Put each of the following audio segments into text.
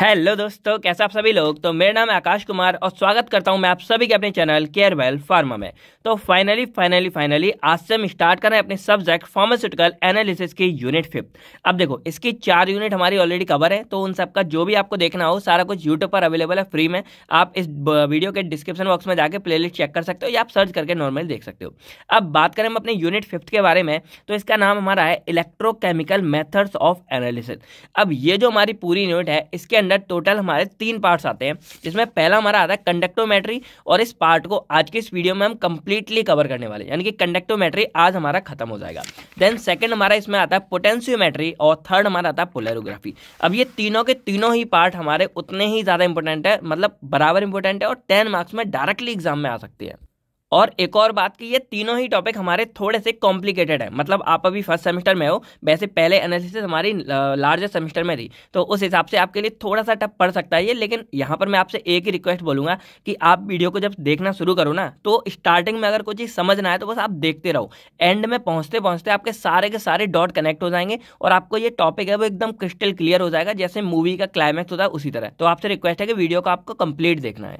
hello दोस्तों कैसे आप सभी लोग तो मेरा नाम है आकाश कुमार और स्वागत करता हूं मैं आप सभी के अपने चैनल केयर वेल फार्मा में तो फाइनली फाइनली फाइनली आज से हम स्टार्ट कर रहे हैं अपने सब्जेक्ट फार्मास्यूटिकल एनालिसिस की यूनिट फिफ्थ अब देखो इसकी चार यूनिट हमारी ऑलरेडी कवर है तो उन सबका जो भी आपको देखना हो सारा कुछ यूट्यूब पर अवेलेबल है फ्री में आप इस वीडियो के डिस्क्रिप्शन बॉक्स में जाकर प्ले चेक कर सकते हो या आप सर्च करके नॉर्मली देख सकते हो अब बात करें हम अपने यूनिट फिफ्थ के बारे में तो इसका नाम हमारा है इलेक्ट्रोकेमिकल मैथड्स ऑफ एनालिसिस अब ये जो हमारी पूरी यूनिट है इसके अंदर टोटल हमारे तीन पार्ट्स आते हैं जिसमें पहला हमारा आता है कंडक्टोमेट्री और इस पार्ट को आज के इस वीडियो में हम कंप्लीटली कवर करने वाले यानी कि कंडक्टोमेट्री आज हमारा खत्म हो जाएगा देन सेकेंड हमारा इसमें आता है पोटेंशियोमेट्री और थर्ड हमारा आता है पोलरोग्राफी अब ये तीनों के तीनों ही पार्ट हमारे उतने ही ज़्यादा इंपॉर्टेंट है मतलब बराबर इंपॉर्टेंट है और टेन मार्क्स में डायरेक्टली एग्जाम में आ सकती है और एक और बात की ये तीनों ही टॉपिक हमारे थोड़े से कॉम्प्लिकेटेड है मतलब आप अभी फर्स्ट सेमेस्टर में हो वैसे पहले एनालिसिस हमारी लार्जेस्ट सेमेस्टर में थी तो उस हिसाब से आपके लिए थोड़ा सा टप पड़ सकता है ये लेकिन यहाँ पर मैं आपसे एक ही रिक्वेस्ट बोलूँगा कि आप वीडियो को जब देखना शुरू करो ना तो स्टार्टिंग में अगर कोई चीज़ समझ ना आए तो बस आप देखते रहो एंड में पहुँचते पहुँचते आपके सारे के सारे डॉट कनेक्ट हो जाएंगे और आपको ये टॉपिक है वो एकदम क्रिस्टल क्लियर हो जाएगा जैसे मूवी का क्लाइमैक्स होता है उसी तरह तो आपसे रिक्वेस्ट है कि वीडियो को आपको कंप्लीट देखना है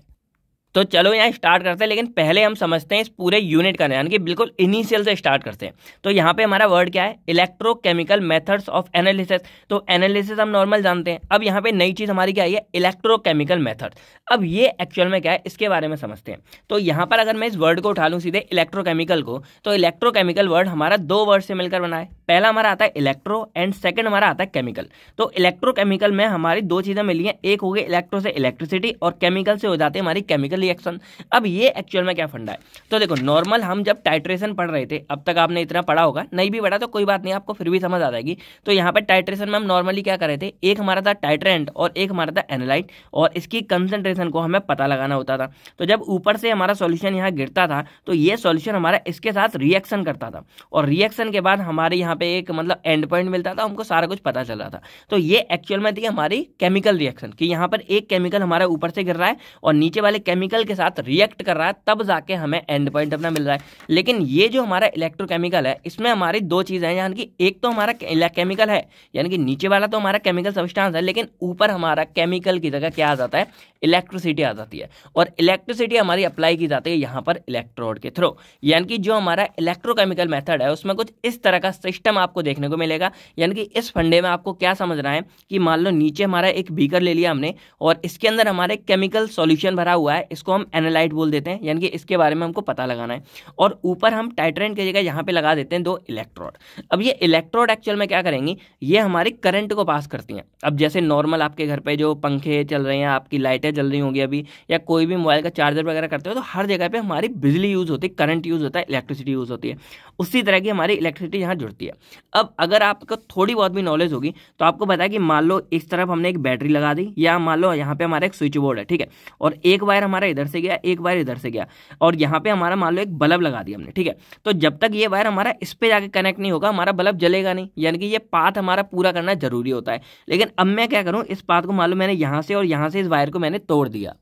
तो चलो यहाँ स्टार्ट करते हैं लेकिन पहले हम समझते हैं इस पूरे यूनिट का यानी कि बिल्कुल इनिशियल से स्टार्ट करते हैं तो यहाँ पे हमारा वर्ड क्या है इलेक्ट्रोकेमिकल मेथड्स ऑफ एनालिसिस तो एनालिसिस हम नॉर्मल जानते हैं अब यहाँ पे नई चीज़ हमारी क्या आई है इलेक्ट्रोकेमिकल मेथड अब ये एक्चुअल में क्या है इसके बारे में समझते हैं तो यहाँ पर अगर मैं इस वर्ड को उठा लूँ सीधे इलेक्ट्रोकेमिकल को तो इलेक्ट्रोकेमिकल वर्ड हमारा दो वर्ड से मिलकर बना है पहला हमारा आता है इलेक्ट्रो एंड सेकंड हमारा आता है केमिकल तो इलेक्ट्रोकेमिकल में हमारी दो चीज़ें मिली हैं एक हो गई इलेक्ट्रो से इलेक्ट्रिसिटी और केमिकल से हो जाते हैं हमारी केमिकल रिएक्शन अब ये एक्चुअल में क्या फंडा है तो देखो नॉर्मल हम जब टाइट्रेशन पढ़ रहे थे अब तक आपने इतना पढ़ा होगा नहीं भी पढ़ा तो कोई बात नहीं आपको फिर भी समझ आ जाएगी तो यहाँ पर टाइट्रेशन में हम नॉर्मली क्या कर रहे थे एक हमारा था टाइट्रेंट और एक हमारा था एनालाइट और इसकी कंसेंट्रेशन को हमें पता लगाना होता था तो जब ऊपर से हमारा सोल्यूशन यहाँ गिरता था तो ये सोल्यूशन हमारा इसके साथ रिएक्शन करता था और रिएक्शन के बाद हमारे यहाँ वहाँ पे एक मतलब एंड पॉइंट मिलता था हमको सारा कुछ पता चल रहा था तो ये एक्चुअल में थी हमारी केमिकल रिएक्शन कि यहाँ पर एक केमिकल हमारा ऊपर से गिर रहा है और नीचे वाले केमिकल के साथ रिएक्ट कर रहा है तब जाके हमें एंड पॉइंट अपना मिल रहा है लेकिन ये जो हमारा इलेक्ट्रोकेमिकल है इसमें हमारी दो चीज़ें हैं यानी कि एक तो हमारा केमिकल है यानी कि नीचे वाला तो हमारा केमिकल सब्सटेंस है लेकिन ऊपर हमारा केमिकल की जगह क्या आ जाता है इलेक्ट्रिसिटी आ जाती है और इलेक्ट्रिसिटी हमारी अप्लाई की जाती है यहाँ पर इलेक्ट्रोड के थ्रू यानी कि जो हमारा इलेक्ट्रोकेमिकल मेथड है उसमें कुछ इस तरह का सिस्टम सिस्टम आपको देखने को मिलेगा यानी कि इस फंडे में आपको क्या समझ रहा है कि मान लो नीचे हमारा एक बीकर ले लिया हमने और इसके अंदर हमारे केमिकल सॉल्यूशन भरा हुआ है इसको हम एनालाइट बोल देते हैं यानी कि इसके बारे में हमको पता लगाना है और ऊपर हम टाइट्रेंट की जगह यहाँ पर लगा देते हैं दो इलेक्ट्रोड अब ये इलेक्ट्रोड एक्चुअल में क्या करेंगी ये हमारी करंट को पास करती हैं अब जैसे नॉर्मल आपके घर पर जो पंखे चल रहे हैं आपकी लाइटें चल रही होंगी अभी या कोई भी मोबाइल का चार्जर वगैरह करते हो तो हर जगह पर हमारी बिजली यूज़ होती है करंट यूज़ होता है इलेक्ट्रिसिटी यूज़ होती है उसी तरह की हमारी इलेक्ट्रिसिटी यहाँ जुड़ती है अब अगर आपको थोड़ी बहुत भी नॉलेज होगी तो आपको पता है कि मान लो इस तरफ हमने एक बैटरी लगा दी या मान लो यहाँ पे हमारा एक स्विच बोर्ड है ठीक है और एक वायर हमारा इधर से गया एक वायर इधर से गया और यहाँ पे हमारा मान लो एक बल्ब लगा दिया हमने ठीक है तो जब तक ये वायर हमारा इस पर जाके कनेक्ट नहीं होगा हमारा बल्ब जलेगा नहीं यानी कि ये पाथ हमारा पूरा करना जरूरी होता है लेकिन अब मैं क्या करूँ इस पाथ को मान लो मैंने यहाँ से और यहाँ से इस वायर को मैंने तोड़ दिया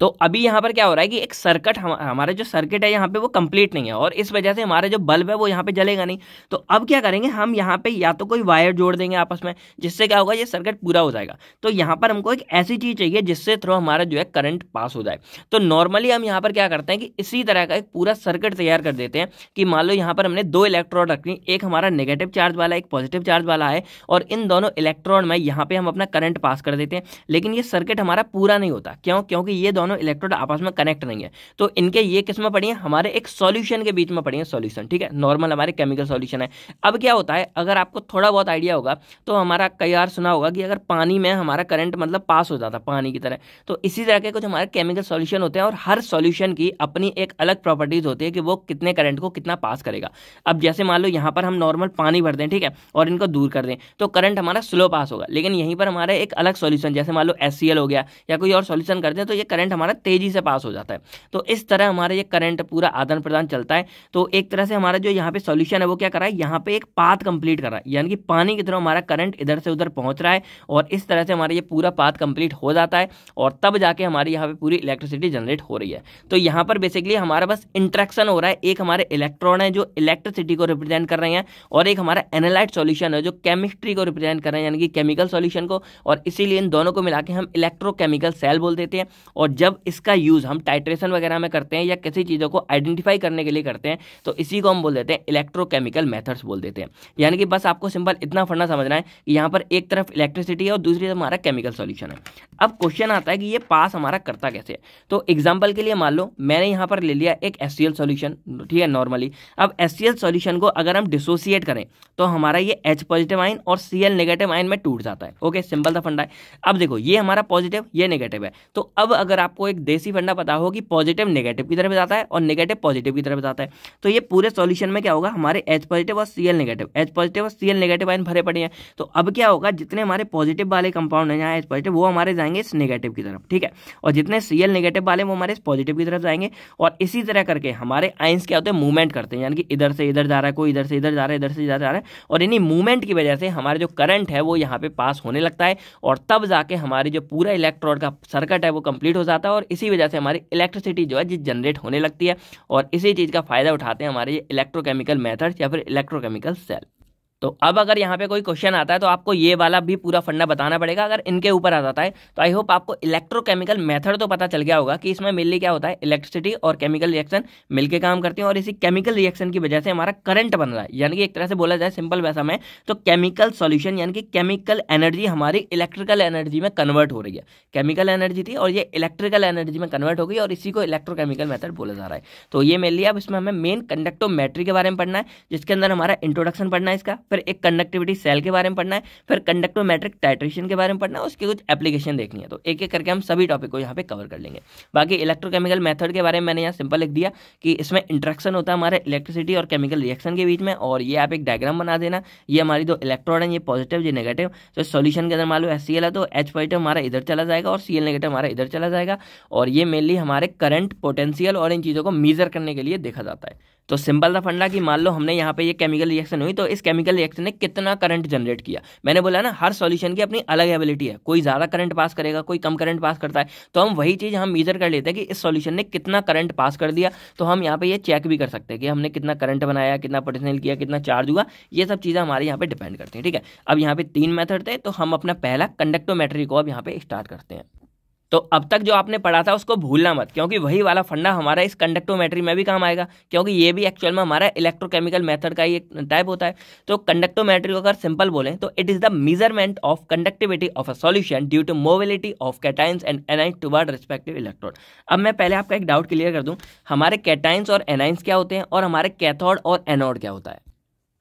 तो अभी यहाँ पर क्या हो रहा है कि एक सर्किट हम, हमारा जो सर्किट है यहाँ पे वो कंप्लीट नहीं है और इस वजह से हमारा जो बल्ब है वो यहाँ पे जलेगा नहीं तो अब क्या करेंगे हम यहाँ पे या तो कोई वायर जोड़ देंगे आपस में जिससे क्या होगा ये सर्किट पूरा हो जाएगा तो यहाँ पर हमको एक ऐसी चीज़ चाहिए जिससे थ्रू हमारा जो है करंट पास हो जाए तो नॉर्मली हम यहाँ पर क्या करते हैं कि इसी तरह का एक पूरा सर्किट तैयार कर देते हैं कि मान लो यहाँ पर हमने दो इलेक्ट्रॉन रखनी एक हमारा नेगेटिव चार्ज वाला एक पॉजिटिव चार्ज वाला है और इन दोनों इलेक्ट्रॉन में यहाँ पर हम अपना करंट पास कर देते हैं लेकिन ये सर्किट हमारा पूरा नहीं होता क्यों क्योंकि ये दोनों दोनों इलेक्ट्रोड आपस में कनेक्ट नहीं है तो इनके ये किस में पड़ी है हमारे एक सॉल्यूशन के बीच में पड़ी है सॉल्यूशन ठीक है नॉर्मल हमारे केमिकल सॉल्यूशन है अब क्या होता है अगर आपको थोड़ा बहुत आइडिया होगा तो हमारा कई बार सुना होगा कि अगर पानी में हमारा करंट मतलब पास हो जाता पानी की तरह तो इसी तरह के कुछ हमारे केमिकल सोल्यूशन होते हैं और हर सोल्यूशन की अपनी एक अलग प्रॉपर्टीज होती है कि वो कितने करंट को कितना पास करेगा अब जैसे मान लो यहाँ पर हम नॉर्मल पानी भर दें ठीक है और इनको दूर कर दें तो करंट हमारा स्लो पास होगा लेकिन यहीं पर हमारा एक अलग सॉल्यूशन जैसे मान लो एस हो गया या कोई और सॉल्यूशन कर दें तो ये करंट हमारा तेज़ी से पास हो जाता है तो इस तरह हमारा ये करंट पूरा आदान प्रदान चलता है तो एक तरह से हमारा जो यहाँ पे सॉल्यूशन है वो क्या करा है यहाँ पे एक पाथ कंप्लीट करा है यानी कि पानी की तरह हमारा करंट इधर से उधर पहुँच रहा है और इस तरह से हमारा ये पूरा पाथ कंप्लीट हो जाता है और तब जाके हमारी यहाँ पर पूरी इलेक्ट्रिसिटी जनरेट हो रही है तो यहाँ पर बेसिकली हमारा बस इंट्रैक्शन हो रहा है एक हमारे इलेक्ट्रॉन है जो इलेक्ट्रिसिटी को रिप्रेजेंट कर रहे हैं और एक हमारा एनालाइट सोल्यूशन है जो केमिस्ट्री को रिप्रेजेंट कर रहे हैं यानी कि केमिकल सोल्यूशन को और इसीलिए इन दोनों को मिला के हम इलेक्ट्रोकेमिकल सेल बोल देते हैं और जब इसका यूज़ हम टाइट्रेशन वगैरह में करते हैं या किसी चीज़ों को आइडेंटिफाई करने के लिए करते हैं तो इसी को हम बोल देते हैं इलेक्ट्रोकेमिकल मेथड्स बोल देते हैं यानी कि बस आपको सिंपल इतना फंडा समझना है कि यहां पर एक तरफ इलेक्ट्रिसिटी है और दूसरी तरफ हमारा केमिकल सोल्यूशन है अब क्वेश्चन आता है कि ये पास हमारा करता कैसे है तो एग्जाम्पल के लिए मान लो मैंने यहां पर ले लिया एक एस सोल्यूशन ठीक है नॉर्मली अब एस सोल्यूशन को अगर हम डिसोसिएट करें तो हमारा ये एच पॉजिटिव आइन और सी एल नेगेटिव आइन में टूट जाता है ओके सिंपल था फंडा है अब देखो ये हमारा पॉजिटिव ये नेगेटिव है तो अब अगर आप आपको एक देसी फंडा पता होगा कि पॉजिटिव नेगेटिव की तरफ जाता है और नेगेटिव पॉजिटिव की तरफ जाता है तो ये पूरे सॉल्यूशन में क्या होगा हमारे एच पॉजिटिव और सी नेगेटिव एच पॉजिटिव और सी नेगेटिव आयन भरे पड़े हैं तो अब क्या होगा जितने हमारे पॉजिटिव वाले कंपाउंड हैं यहाँ एच पॉजिटिव वो हमारे जाएंगे इस नेगेटिव की तरफ ठीक है और जितने सी नेगेटिव वाले वो हमारे पॉजिटिव की तरफ जाएंगे और इसी तरह करके हमारे आइंस क्या होते हैं मूवमेंट करते हैं यानी कि इधर से इधर जा रहा है कोई इधर से इधर जा रहा है इधर से इधर जा रहा है और इन्हीं मूवमेंट की वजह से हमारे जो करंट है वो यहाँ पे पास होने लगता है और तब जाके हमारी जो पूरा इलेक्ट्रॉन का सर्किट है वो कंप्लीट हो जाता है जाता है और इसी वजह से हमारी इलेक्ट्रिसिटी जो है जनरेट होने लगती है और इसी चीज़ का फ़ायदा उठाते हैं हमारे ये इलेक्ट्रोकेमिकल मैथड्स या फिर इलेक्ट्रोकेमिकल सेल तो अब अगर यहाँ पे कोई क्वेश्चन आता है तो आपको ये वाला भी पूरा फंडा बताना पड़ेगा अगर इनके ऊपर आ जाता है तो आई होप आपको इलेक्ट्रोकेमिकल मेथड तो पता चल गया होगा कि इसमें मेनली क्या होता है इलेक्ट्रिसिटी और केमिकल रिएक्शन मिलकर काम करती हैं और इसी केमिकल रिएक्शन की वजह से हमारा करंट बन रहा है यानी कि एक तरह से बोला जाए सिंपल वैसा में तो केमिकल सोल्यूशन यानी कि केमिकल एनर्जी हमारी इलेक्ट्रिकल एनर्जी में कन्वर्ट हो रही है केमिकल एनर्जी थी और ये इलेक्ट्रिकल एनर्जी में कन्वर्ट हो गई और इसी को इलेक्ट्रोकेमिकल मैथड बोला जा रहा है तो ये मेनली अब इसमें हमें मेन मैट्री के बारे में पढ़ना है जिसके अंदर हमारा इंट्रोडक्शन पढ़ना है इसका फिर एक कंडक्टिविटी सेल के बारे में पढ़ना है फिर कंडक्टोमेट्रिक टाइट्रेशन के बारे में पढ़ना है उसके कुछ एप्लीकेशन देखनी है तो एक एक करके हम सभी टॉपिक को यहाँ पे कवर कर लेंगे बाकी इलेक्ट्रोकेमिकल मेथड के बारे में मैंने यहाँ सिंपल लिख दिया कि इसमें इंट्रैक्शन होता है हमारे इलेक्ट्रिसिटी और केमिकल रिएक्शन के बीच में और ये आप एक डायग्राम बना देना ये हमारी दो इलेक्ट्रॉन है ये पॉजिटिव ये नेगेटिव तो सोल्यूशन के अंदर मान लो एस है तो एच पॉजिटिव हमारा इधर चला जाएगा और सी एल नेगेटिव हमारा इधर चला जाएगा और ये मेनली हमारे करंट पोटेंशियल और इन चीज़ों को मीजर करने के लिए देखा जाता है तो सिंपल था फंडा कि मान लो हमने यहाँ पे ये केमिकल रिएक्शन हुई तो इस केमिकल रिएक्शन ने कितना करंट जनरेट किया मैंने बोला ना हर सॉल्यूशन की अपनी अलग एबिलिटी है कोई ज़्यादा करंट पास करेगा कोई कम करंट पास करता है तो हम वही चीज़ हम मेजर कर लेते हैं कि इस सॉल्यूशन ने कितना करंट पास कर दिया तो हम यहाँ पर ये चेक भी कर सकते हैं कि हमने कितना करंट बनाया कितना पोटेंशियल किया कितना चार्ज हुआ ये सब चीज़ें हमारे यहाँ पर डिपेंड करती हैं ठीक है अब यहाँ पे तीन मेथड थे तो हम अपना पहला कंडक्टोमेट्री को अब यहाँ पर स्टार्ट करते हैं तो अब तक जो आपने पढ़ा था उसको भूलना मत क्योंकि वही वाला फंडा हमारा इस कंडक्टोमेट्री में भी काम आएगा क्योंकि ये भी एक्चुअल में हमारा इलेक्ट्रोकेमिकल मेथड का ही एक टाइप होता है तो कंडक्टोमेट्री को अगर सिंपल बोलें तो it is the measurement of conductivity of a solution due to mobility of cations and anions toward respective electrode अब मैं पहले आपका एक डाउट क्लियर कर दूँ हमारे कैटाइंस और एनाइंस क्या होते हैं और हमारे कैथोड और एनोड क्या होता है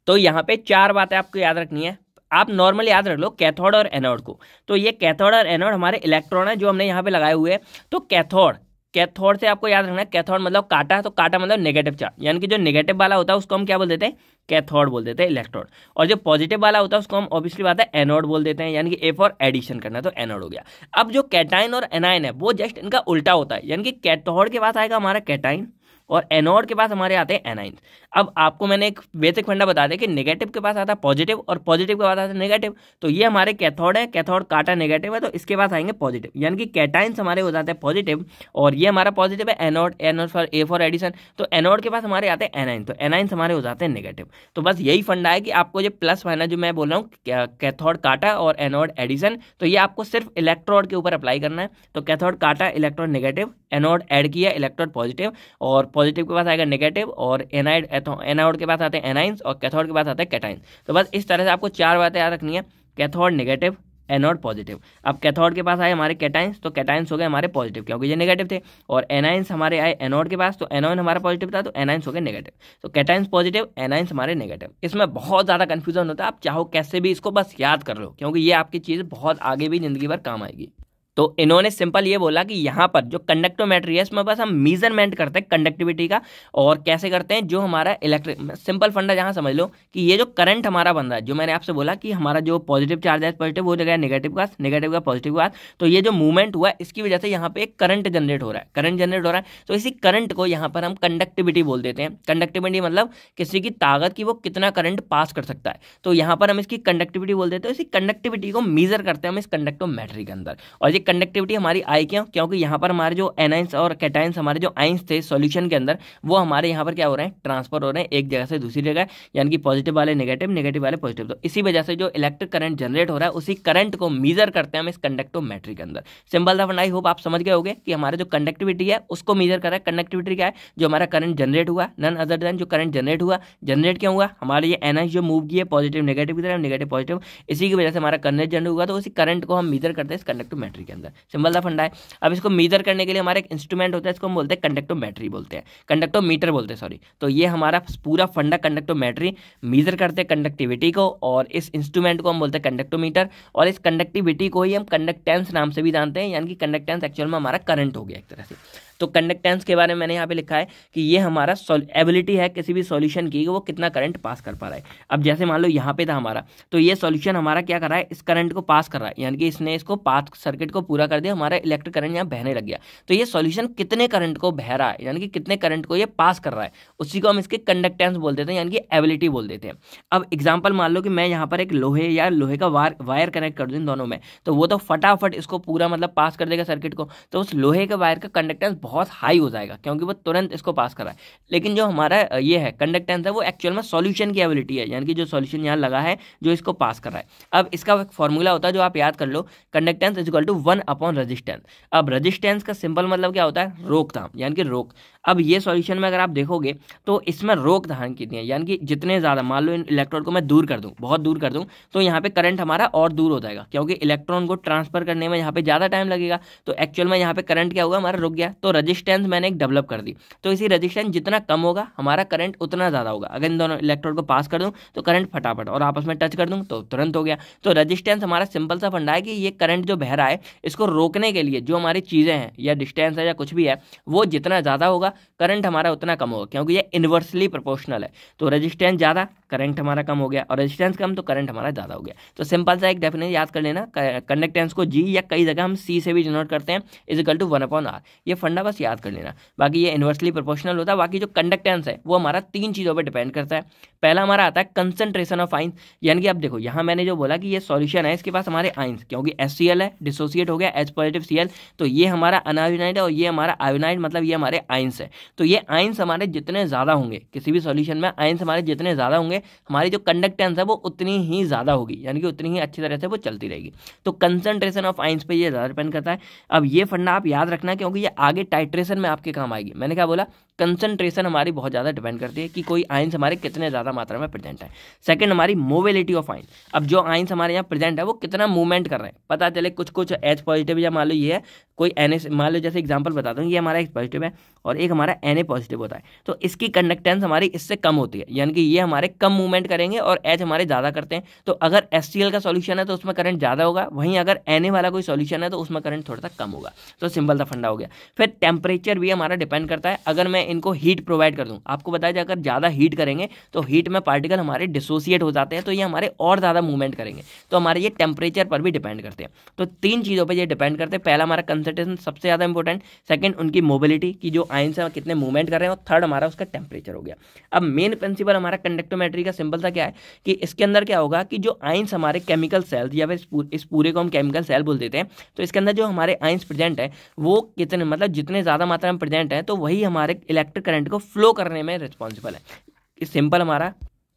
तो यहाँ पे चार बातें आपको याद रखनी है आप नॉर्मल याद रख लो कैथोड और एनोड को तो ये कैथोड और एनोड हमारे इलेक्ट्रॉन है जो हमने यहाँ पे लगाए हुए हैं तो कैथोड कैथोड से आपको याद रखना है कैथोड मतलब काटा तो काटा मतलब नेगेटिव चार्ज यानी कि जो नेगेटिव वाला होता है उसको हम क्या बोल देते हैं कैथोड बोल देते हैं इलेक्ट्रॉन और जो पॉजिटिव वाला होता है उसको हम ऑब्वियसली बात है एनोड बोल देते हैं यानी कि ए फॉर एडिशन करना तो एनोड हो गया अब जो कैटाइन और एनाइन है वो जस्ट इनका उल्टा होता है यानी कि कैथोड के बाद आएगा हमारा कैटाइन और एनोड के पास हमारे आते हैं एनाइन अब आपको मैंने एक बेसिक फंडा बता दिया कि नेगेटिव के पास आता है पॉजिटिव और पॉजिटिव के पास आता है नेगेटिव तो ये हमारे कैथोड है कैथोड काटा नेगेटिव है तो इसके पास आएंगे पॉजिटिव यानी कि कैटाइन हमारे हो जाते हैं पॉजिटिव और ये हमारा पॉजिटिव है anode anode for A for addition तो एनोड के पास हमारे आते हैं एनाइन तो एनाइन हमारे हो जाते हैं नेगेटिव तो बस यही फंडा है कि आपको ये प्लस माइनस जो मैं बोल रहा हूँ कैथोड काटा और एनोड एडिशन तो ये आपको सिर्फ इलेक्ट्रोड के ऊपर अप्लाई करना है तो कैथोड काटा इलेक्ट्रोड नेगेटिव एनोड एड किया इलेक्ट्रोड पॉजिटिव और पॉजिटिव के पास आएगा नेगेटिव और एनाइड एनाइड के पास आते हैं एनाइंस और कैथोड के पास आते हैं कैटाइंस तो बस इस तरह से आपको चार बातें याद रखनी है कैथोड नेगेटिव एनोड पॉजिटिव अब कैथोड के पास आए हमारे कैटाइंस तो कैटाइंस हो गए हमारे पॉजिटिव क्योंकि ये नेगेटिव थे और एनाइंस हमारे आए एनोड के पास तो एनोइन हमारा पॉजिटिव था तो एनाइंस हो गए नेगेटिव तो कैटाइंस पॉजिटिव एनाइंस हमारे नेगेटिव इसमें बहुत ज़्यादा कन्फ्यूजन होता है आप चाहो कैसे भी इसको बस याद कर लो क्योंकि ये आपकी चीज़ बहुत आगे भी जिंदगी भर काम आएगी तो इन्होंने सिंपल ये बोला कि यहाँ पर जो कंडक्टोमेट्री है इसमें बस हम मीजरमेंट करते हैं कंडक्टिविटी का और कैसे करते हैं जो हमारा इलेक्ट्रिक सिंपल फंडा जहाँ समझ लो कि ये जो करंट हमारा बन रहा है जो मैंने आपसे बोला कि हमारा जो पॉजिटिव चार्ज है पॉजिटिव हो जाएगा नेगेटिव का नेगेटिव का पॉजिटिव का तो ये जो मूवमेंट हुआ इसकी वजह से यहाँ पर एक करंट जनरेट हो रहा है करंट जनरेट हो रहा है तो इसी करंट को यहाँ पर हम कंडक्टिविटी बोल देते हैं कंडक्टिविटी मतलब किसी की ताकत की वो कितना करंट पास कर सकता है तो यहाँ पर हम इसकी कंडक्टिविटी बोल देते हैं तो इसी कंडक्टिविटी को मीजर करते हैं हम इस मैटरी के अंदर और ये कंडक्टिविटी हमारी आई क्यों क्योंकि यहाँ पर हमारे जो एनाइंस और कैटाइंस हमारे जो आइंस थे सॉल्यूशन के अंदर वो हमारे यहाँ पर क्या हो रहे हैं ट्रांसफर हो रहे हैं एक जगह से दूसरी जगह यानी कि पॉजिटिव वाले नेगेटिव नेगेटिव वाले पॉजिटिव तो इसी वजह से जो इलेक्ट्रिक करंट जनरेट हो रहा है उसी करंट को मीजर करते हैं हम इस कंडक्टोमेट्री के अंदर सिंपल था आई होप आप समझ गए होगे कि हमारा जो कंडक्टिविटी है उसको मीजर कर रहा है कंडक्टिविटी क्या है जो हमारा करंट जनरेट हुआ नन अदर देन जो करंट जनरेट हुआ जनरेट क्यों हुआ हमारे ये एनर्जी जो मूव किए पॉजिटिव नेगेटिव की तरह नेगेटिव पॉजिटिव इसी की वजह से हमारा करंट जनरेट हुआ तो उसी करंट को हम मीजर करते हैं इस कंडक्टोमेट्री के अंदर अंदर सिंबल सा फंडा है अब इसको मीजर करने के लिए हमारा एक इंस्ट्रूमेंट होता है इसको हम बोलते हैं कंडक्टोमेट्री बोलते हैं कंडक्टोमीटर बोलते हैं सॉरी तो ये हमारा पूरा फंडा कंडक्टोमेट्री मीजर करते हैं कंडक्टिविटी को और इस इंस्ट्रूमेंट को हम बोलते हैं कंडक्टोमीटर और इस कंडक्टिविटी को ही हम कंडक्टेंस नाम से भी जानते हैं यानी कि कंडक्टेंस एक्चुअल में हमारा करंट हो गया एक तरह से तो कंडक्टेंस के बारे में मैंने यहाँ पे लिखा है कि ये हमारा एबिलिटी है किसी भी सॉल्यूशन की कि वो कितना करंट पास कर पा रहा है अब जैसे मान लो यहाँ पे था हमारा तो ये सॉल्यूशन हमारा क्या कर रहा है इस करंट को पास कर रहा है यानी कि इसने इसको पास सर्किट को पूरा कर दिया हमारा इलेक्ट्रिक करंट यहाँ बहने लग गया तो ये सोल्यूशन कितने करंट को बह रहा है यानी कि कितने करंट को ये पास कर रहा है उसी को हम इसके कंडक्टेंस बोल देते हैं यानी कि एबिलिटी बोल देते हैं अब एग्जाम्पल मान लो कि मैं यहाँ पर एक लोहे या लोहे का वायर वायर कनेक्ट कर दूँ दोनों में तो वो तो फटाफट इसको पूरा मतलब पास कर देगा सर्किट को तो उस लोहे के वायर का कंडक्टेंस बहुत हाई हो जाएगा क्योंकि वो तुरंत इसको पास कर रहा है लेकिन जो हमारा ये है कंडक्टेंस है वो एक्चुअल में सॉल्यूशन की एबिलिटी है यानी कि जो सॉल्यूशन यहाँ लगा है जो इसको पास कर रहा है अब इसका एक फॉर्मूला होता है जो आप याद कर लो conductance is equal to one upon resistance अब रजिस्टेंस का सिंपल मतलब क्या होता है रोकथाम यानी कि रोक अब ये सॉल्यूशन में अगर आप देखोगे तो इसमें रोकथाम कितनी है यानी कि जितने ज़्यादा मान लो इन इलेक्ट्रॉन को मैं दूर कर दूँ बहुत दूर कर दूँ तो यहाँ पर करंट हमारा और दूर हो जाएगा क्योंकि इलेक्ट्रॉन को ट्रांसफर करने में यहाँ पे ज़्यादा टाइम लगेगा तो एक्चुअल में यहाँ पर करंट क्या होगा हमारा रुक गया तो रजिस्टेंस मैंने एक डेवलप कर दी तो इसी रजिस्टेंस जितना कम होगा हमारा करंट उतना ज़्यादा होगा अगर इन दोनों इलेक्ट्रोड को पास कर दूँ तो करंट फटाफट और आपस में टच कर दूँ तो तुरंत हो गया तो रजिस्टेंस हमारा सिंपल सा फंडा है कि ये करंट जो बह रहा है इसको रोकने के लिए जो हमारी चीज़ें हैं या डिस्टेंस है या कुछ भी है वो जितना ज़्यादा होगा करंट हमारा उतना कम होगा क्योंकि ये इन्वर्सली प्रपोर्शनल है तो रजिस्टेंस ज़्यादा करंट हमारा कम हो गया और रेजिस्टेंस कम तो करंट हमारा ज़्यादा हो गया तो सिंपल सा एक डेफिनेट याद कर लेना कंडक्टेंस को जी या कई जगह हम सी से भी डिनोट करते हैं is equal to one upon R ये फंडा बस याद कर लेना बाकी ये इन्वर्सली प्रोपोर्शनल होता है बाकी जो कंडक्टेंस है वो हमारा तीन चीज़ों पर डिपेंड करता है पहला हमारा आता है कंसनट्रेशन ऑफ आइंस यानी कि आप देखो यहाँ मैंने जो बोला कि ये सॉल्यूशन है इसके पास हमारे आइंस क्योंकि एस सी एल है डिसोसिएट हो गया एच पॉजिटिव सी एल तो ये हमारा अनायोनाइड है और ये हमारा आयोनाइड मतलब ये हमारे आइंस है तो ये आइंस हमारे जितने ज़्यादा होंगे किसी भी सॉल्यूशन में आइंस हमारे जितने ज़्यादा होंगे में हमारी जो कंडक्टेंस है वो उतनी ही ज़्यादा होगी यानी कि उतनी ही अच्छी तरह से वो चलती रहेगी तो कंसनट्रेशन ऑफ आइंस पर ये ज़्यादा डिपेंड करता है अब ये फंडा आप याद रखना क्योंकि ये आगे टाइट्रेशन में आपके काम आएगी मैंने क्या बोला कंसनट्रेशन हमारी बहुत ज़्यादा डिपेंड करती है कि कोई आइंस हमारे कितने ज़्यादा मात्रा में प्रेजेंट है सेकेंड हमारी मोबिलिटी ऑफ आइंस अब जो आइंस हमारे यहाँ प्रेजेंट है वो कितना मूवमेंट कर रहे हैं पता चले कुछ कुछ एच पॉजिटिव या मान लो ये है कोई एन मान लो जैसे एग्जाम्पल बता दूँ ये हमारा एच पॉजिटिव है और एक हमारा एन ए पॉजिटिव होता है तो इसकी कंडक्टेंस हमारी इससे कम होती है यानी कि ये हमारे कम मूवमेंट करेंगे और एच हमारे ज़्यादा करते हैं तो अगर एस एल का सॉल्यूशन है तो उसमें करंट ज़्यादा होगा वहीं अगर एन ए वाला कोई सॉल्यूशन है तो उसमें करंट थोड़ा सा कम होगा तो सिंपल सा फंडा हो गया फिर टेम्परेचर भी हमारा डिपेंड करता है अगर मैं इनको हीट प्रोवाइड कर दूँ आपको बताया जाकर ज़्यादा हीट करेंगे तो हीट में पार्टिकल हमारे डिसोसिएट हो जाते हैं तो ये हमारे और ज़्यादा मूवमेंट करेंगे तो हमारे ये टेम्परेचर पर भी डिपेंड करते हैं तो तीन चीज़ों पर ये डिपेंड करते हैं पहला हमारा कंसनट्रेशन सबसे ज़्यादा इंपॉर्टेंट सेकेंड उनकी मोबिलिटी की जो आइंस है कितने मूवमेंट कर रहे हैं और थर्ड हमारा उसका टेम्परेचर हो गया अब मेन प्रिंसिपल हमारा कंडक्टोमेट्री का सिंपल सा क्या है कि इसके अंदर क्या होगा कि जो आइंस हमारे केमिकल सेल्स या फिर इस पूरे को हम केमिकल सेल बोल देते हैं तो इसके अंदर जो हमारे आइंस प्रेजेंट है वो कितने मतलब जितने ज़्यादा मात्रा में प्रेजेंट है तो वही हमारे इलेक्ट्रिक करंट को फ्लो करने में रिस्पॉन्सिबल है सिंपल हमारा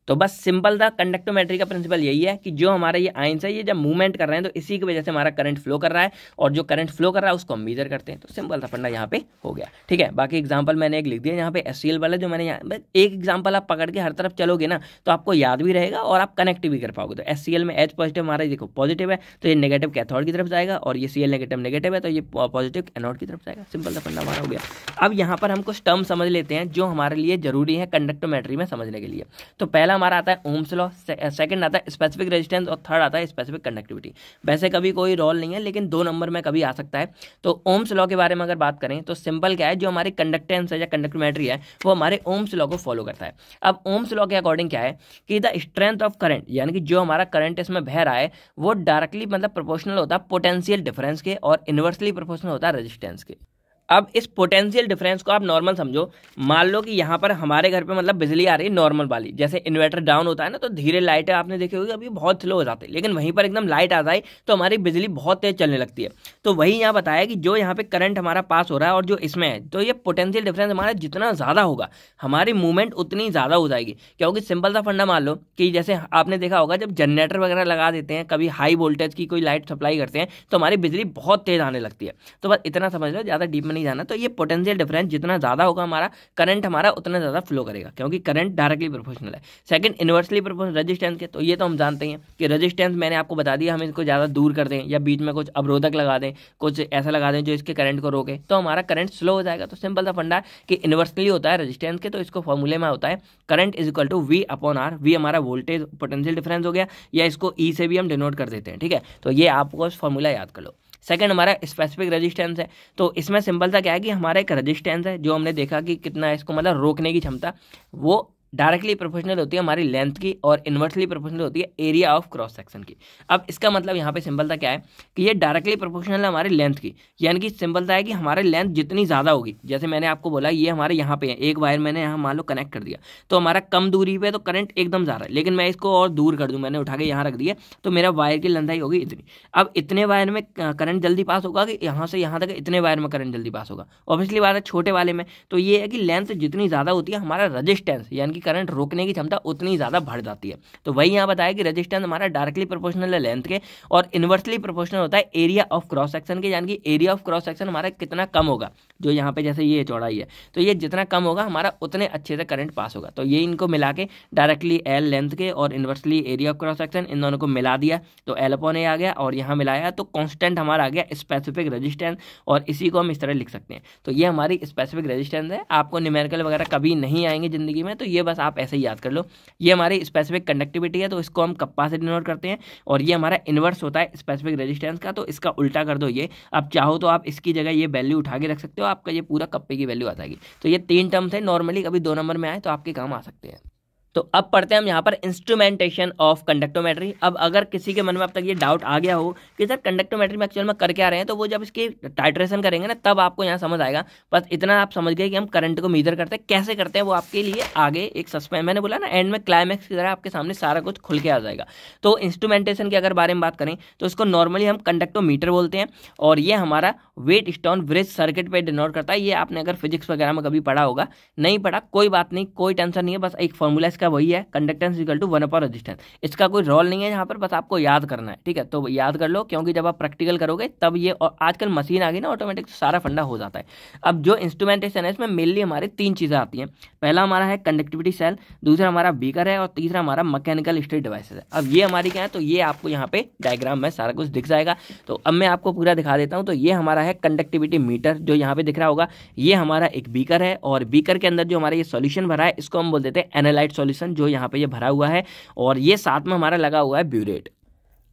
तो बस सिंपल द कंडक्टोमेट्री का प्रिंसिपल यही है कि जो हमारा ये आइंस है ये जब मूवमेंट कर रहे हैं तो इसी की वजह से हमारा करंट फ्लो कर रहा है और जो करंट फ्लो कर रहा है उसको हम मीजर करते हैं तो सिंपल था फंडा यहाँ पे हो गया ठीक है बाकी एग्जाम्पल मैंने एक लिख दिया यहाँ पे एस सी वाला जो मैंने यहाँ एक एग्जाम्पल आप पकड़ के हर तरफ चलोगे ना तो आपको याद भी रहेगा और आप कनेक्ट भी कर पाओगे तो एस में एच पॉजिटिव हमारा देखो पॉजिटिव है तो ये नेगेटिव कैथोड की तरफ जाएगा और ये सी नेगेटिव नेगेटिव है तो ये पॉजिटिव एनोड की तरफ जाएगा सिंपल था फंडा हमारा हो गया अब यहाँ पर हम कुछ टर्म समझ लेते हैं जो हमारे लिए जरूरी है कंडक्टोमेट्री में समझने के लिए तो पहला पहला हमारा आता है ओम्स लॉ सेकंड आता है स्पेसिफिक रेजिस्टेंस और थर्ड आता है स्पेसिफिक कंडक्टिविटी वैसे कभी कोई रोल नहीं है लेकिन दो नंबर में कभी आ सकता है तो ओम्स लॉ के बारे में अगर बात करें तो सिंपल क्या है जो हमारी कंडक्टेंस है या कंडक्टोमेट्री है वो हमारे ओम्स लॉ को फॉलो करता है अब ओम्स लॉ के अकॉर्डिंग क्या है कि द स्ट्रेंथ ऑफ करंट यानी कि जो हमारा करंट इसमें बह रहा है वो डायरेक्टली मतलब प्रोपोर्शनल होता है पोटेंशियल डिफरेंस के और इन्वर्सली प्रोपोर्शनल होता है रेजिस्टेंस के अब इस पोटेंशियल डिफरेंस को आप नॉर्मल समझो मान लो कि यहाँ पर हमारे घर पे मतलब बिजली आ रही है नॉर्मल वाली जैसे इन्वर्टर डाउन होता है ना तो धीरे लाइट आपने देखी होगी अभी बहुत स्लो हो जाती है लेकिन वहीं पर एकदम लाइट आ जाए तो हमारी बिजली बहुत तेज चलने लगती है तो वही यहाँ बताया कि जो यहाँ पे करंट हमारा पास हो रहा है और जो इसमें है तो ये पोटेंशियल डिफरेंस हमारा जितना ज़्यादा होगा हमारी मूवमेंट उतनी ज़्यादा हो जाएगी क्योंकि सिंपल सा फंडा मान लो कि जैसे आपने देखा होगा जब जनरेटर वगैरह लगा देते हैं कभी हाई वोल्टेज की कोई लाइट सप्लाई करते हैं तो हमारी बिजली बहुत तेज़ आने लगती है तो बस इतना समझ लो ज़्यादा डीप में नहीं जाना तो ये पोटेंशियल डिफरेंस जितना ज़्यादा होगा हमारा करंट हमारा उतना ज़्यादा फ्लो करेगा क्योंकि करंट डायरेक्टली प्रोफेशनल है सेकंड इन्वर्सली प्रोफेशनल रजिस्टेंस के तो ये तो हम जानते हैं कि रजिस्टेंस मैंने आपको बता दिया हम इसको ज़्यादा दूर कर दें या बीच में कुछ अवरोधक लगा दें कुछ ऐसा लगा दें जो इसके करंट को रोके तो हमारा करंट स्लो हो जाएगा तो सिंपल सा फंडा कि इन्वर्सली होता है रजिस्टेंस के तो इसको फॉर्मूले में होता है current is equal to V upon R V हमारा वोल्टेज पोटेंशियल डिफरेंस हो गया या इसको ई e से भी हम डिनोट कर देते हैं ठीक है तो ये आपको फॉर्मूला याद कर लो सेकंड हमारा स्पेसिफिक रजिस्टेंस है तो इसमें सिंपल सा क्या है कि हमारा एक रजिस्टेंस है जो हमने देखा कि कितना है इसको मतलब रोकने की क्षमता वो डायरेक्टली प्रोफेशनल होती है हमारी लेंथ की और इन्वर्सली प्रोफेशनल होती है एरिया ऑफ क्रॉस सेक्शन की अब इसका मतलब यहाँ पे सिंपल था क्या है कि ये डायरेक्टली प्रोफेशनल है हमारे लेंथ की यानी कि सिंपल था है कि हमारे लेंथ जितनी ज़्यादा होगी जैसे मैंने आपको बोला ये हमारे यहाँ पे है एक वायर मैंने यहाँ मान लो कनेक्ट कर दिया तो हमारा कम दूरी पर तो करंट एकदम ज़्यादा है लेकिन मैं इसको और दूर कर दूँ मैंने उठा के यहाँ रख दिया तो मेरा वायर की लंदाई होगी इतनी अब इतने वायर में करंट जल्दी पास होगा कि यहाँ से यहाँ तक इतने वायर में करंट जल्दी पास होगा ऑब्वियसली बात है छोटे वाले में तो ये है कि लेंथ जितनी ज़्यादा होती है हमारा रजिस्टेंस यानी कि की करंट रोकने की क्षमता उतनी ज़्यादा बढ़ जाती है तो वही यहां बताया कि रेजिस्टेंस हमारा डायरेक्टली प्रोपोर्शनल है लेंथ के और इन्वर्सली प्रोपोर्शनल होता है एरिया ऑफ क्रॉस सेक्शन के यानी कि एरिया ऑफ क्रॉस सेक्शन हमारा कितना कम होगा जो यहां पे जैसे ये चौड़ाई है तो ये जितना कम होगा हमारा उतने अच्छे से करंट पास होगा तो ये इनको मिला के डायरेक्टली एल लेंथ के और inversely area of cross section इन दोनों को मिला दिया तो एल अपॉन ए आ गया और यहां मिलाया तो कॉन्स्टेंट हमारा आ गया स्पेसिफिक रजिस्टेंस और इसी को हम इस तरह लिख सकते हैं तो ये हमारी स्पेसिफिक रजिस्टेंस है आपको न्यूमेरिकल वगैरह कभी नहीं आएंगे जिंदगी में तो ये बस आप ऐसे ही याद कर लो ये हमारी स्पेसिफिक कंडक्टिविटी है तो इसको हम कप्पा से डिनोट करते हैं और ये हमारा इन्वर्स होता है स्पेसिफिक रेजिस्टेंस का तो इसका उल्टा कर दो ये आप चाहो तो आप इसकी जगह ये वैल्यू उठा के रख सकते हो आपका ये पूरा कप्पे की वैल्यू आ जाएगी तो ये तीन टर्म्स है नॉर्मली कभी दो नंबर में आए तो आपके काम आ सकते हैं तो अब पढ़ते हैं हम यहाँ पर इंस्ट्रूमेंटेशन ऑफ कंडक्टोमेट्री अब अगर किसी के मन में अब तक ये डाउट आ गया हो कि सर कंडक्टोमेट्री में एक्चुअल में करके आ रहे हैं तो वो जब इसकी टाइट्रेशन करेंगे ना तब आपको यहाँ समझ आएगा बस इतना आप समझ गए कि हम करंट को मीजर करते हैं कैसे करते हैं वो आपके लिए आगे एक सस्पेंस मैंने बोला ना एंड में क्लाइमैक्स की तरह आपके सामने सारा कुछ खुल के आ जाएगा तो इंस्ट्रूमेंटेशन के अगर बारे में बात करें तो इसको नॉर्मली हम कंडक्टोमीटर बोलते हैं और ये हमारा वेट स्टोन ब्रिज सर्किट पर डिनोट करता है ये आपने अगर फिजिक्स वगैरह में कभी पढ़ा होगा नहीं पढ़ा कोई बात नहीं कोई टेंशन नहीं है बस एक फॉर्मूला इसका वही है conductance equal to one upon resistance इसका कोई रोल नहीं है यहाँ पर बस आपको याद करना है ठीक है तो याद कर लो क्योंकि जब आप प्रैक्टिकल करोगे तब ये आजकल मशीन आ गई ना ऑटोमेटिक तो सारा फंडा हो जाता है अब जो इंस्ट्रूमेंटेशन है इसमें मेनली हमारी तीन चीज़ें आती हैं पहला हमारा है कंडक्टिविटी सेल दूसरा हमारा बीकर है और तीसरा हमारा मैकेनिकल स्टेट डिवाइसेज है अब ये हमारी क्या है तो ये आपको यहाँ पे डायग्राम में सारा कुछ दिख जाएगा तो अब मैं आपको पूरा दिखा देता हूँ तो ये हमारा है कंडक्टिविटी मीटर जो यहाँ पे दिख रहा होगा ये हमारा एक बीकर है और बीकर के अंदर जो हमारा ये सोल्यूशन भरा है इसको हम बोल देते हैं एनालाइट सोल्यूशन सोल्यूशन जो यहाँ पे ये भरा हुआ है और ये साथ में हमारा लगा हुआ है ब्यूरेट